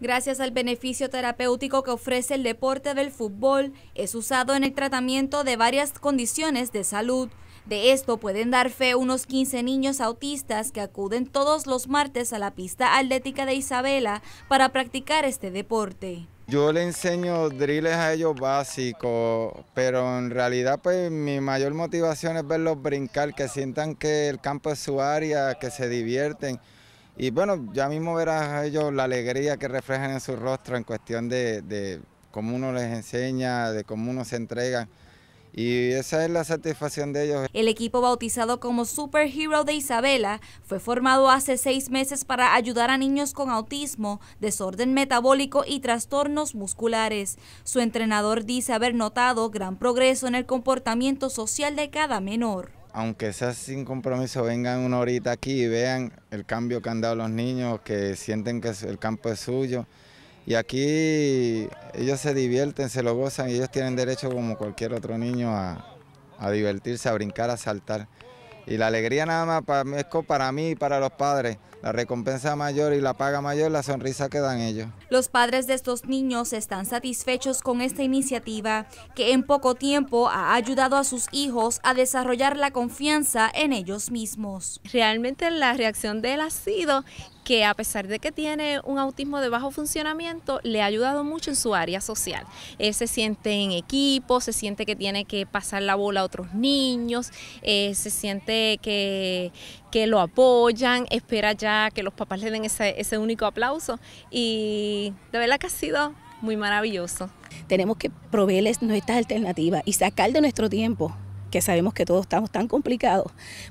Gracias al beneficio terapéutico que ofrece el deporte del fútbol, es usado en el tratamiento de varias condiciones de salud. De esto pueden dar fe unos 15 niños autistas que acuden todos los martes a la pista atlética de Isabela para practicar este deporte. Yo le enseño drills a ellos básicos, pero en realidad pues mi mayor motivación es verlos brincar, que sientan que el campo es su área, que se divierten. Y bueno, ya mismo verás a ellos la alegría que reflejan en su rostro en cuestión de, de cómo uno les enseña, de cómo uno se entrega. Y esa es la satisfacción de ellos. El equipo bautizado como Superhero de Isabela fue formado hace seis meses para ayudar a niños con autismo, desorden metabólico y trastornos musculares. Su entrenador dice haber notado gran progreso en el comportamiento social de cada menor aunque sea sin compromiso, vengan una horita aquí y vean el cambio que han dado los niños, que sienten que el campo es suyo. Y aquí ellos se divierten, se lo gozan y ellos tienen derecho como cualquier otro niño a, a divertirse, a brincar, a saltar. Y la alegría nada más para, mí y para los padres. La recompensa mayor y la paga mayor, la sonrisa que dan ellos. Los padres de estos niños están satisfechos con esta iniciativa, que en poco tiempo ha ayudado a sus hijos a desarrollar la confianza en ellos mismos. Realmente la reacción de él ha sido que a pesar de que tiene un autismo de bajo funcionamiento, le ha ayudado mucho en su área social. Él se siente en equipo, se siente que tiene que pasar la bola a otros niños, eh, se siente que, lo apoyan, espera ya que los papás le den ese, ese único aplauso y de verdad que ha sido muy maravilloso. Tenemos que proveerles nuestra alternativa y sacar de nuestro tiempo que sabemos que todos estamos tan complicados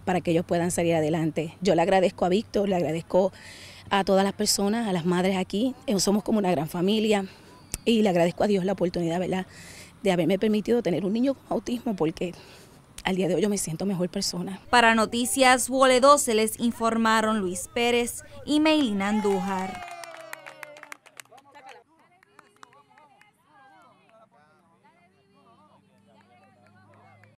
para que ellos puedan salir adelante. Yo le agradezco a Víctor, le agradezco a todas las personas, a las madres aquí, eh, somos como una gran familia y le agradezco a Dios la oportunidad, de haberme permitido tener un niño con autismo porque al día de hoy yo me siento mejor persona. Para Noticias Wole se les informaron Luis Pérez y Meilina Andújar.